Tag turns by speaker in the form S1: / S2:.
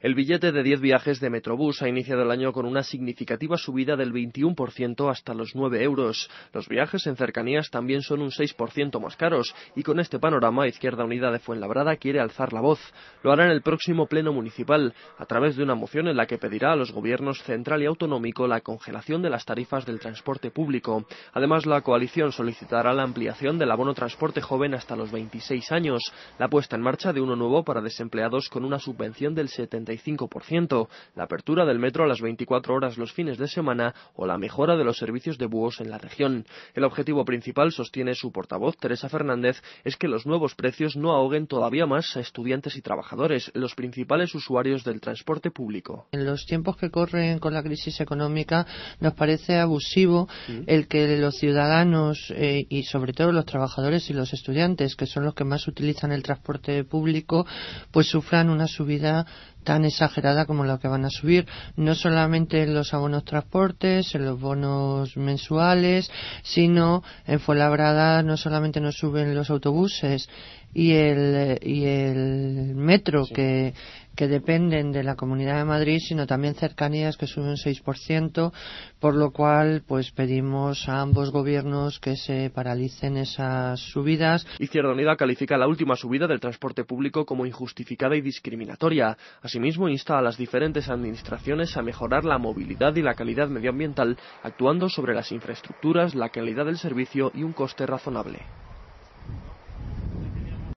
S1: El billete de 10 viajes de Metrobús ha iniciado el año con una significativa subida del 21% hasta los 9 euros. Los viajes en cercanías también son un 6% más caros y con este panorama Izquierda Unida de Fuenlabrada quiere alzar la voz. Lo hará en el próximo pleno municipal a través de una moción en la que pedirá a los gobiernos central y autonómico la congelación de las tarifas del transporte público. Además, la coalición solicitará la ampliación del abono transporte joven hasta los 26 años, la puesta en marcha de uno nuevo para desempleados con una subvención del 70 75%, la apertura del metro a las 24 horas los fines de semana o la mejora de los servicios de búhos en la región. El objetivo principal, sostiene su portavoz Teresa Fernández, es que los nuevos precios no ahoguen todavía más a estudiantes y trabajadores, los principales usuarios del transporte público.
S2: En los tiempos que corren con la crisis económica, nos parece abusivo mm. el que los ciudadanos eh, y sobre todo los trabajadores y los estudiantes, que son los que más utilizan el transporte público, pues sufran una subida tan exagerada como la que van a subir, no solamente en los abonos transportes, en los bonos mensuales, sino en Fuenlabrada no solamente nos suben los autobuses y el, y el metro que que dependen de la Comunidad de Madrid, sino también cercanías que suben un 6%, por lo cual pues pedimos a ambos gobiernos que se paralicen esas subidas.
S1: Izquierda Unida califica la última subida del transporte público como injustificada y discriminatoria. Asimismo, insta a las diferentes administraciones a mejorar la movilidad y la calidad medioambiental, actuando sobre las infraestructuras, la calidad del servicio y un coste razonable.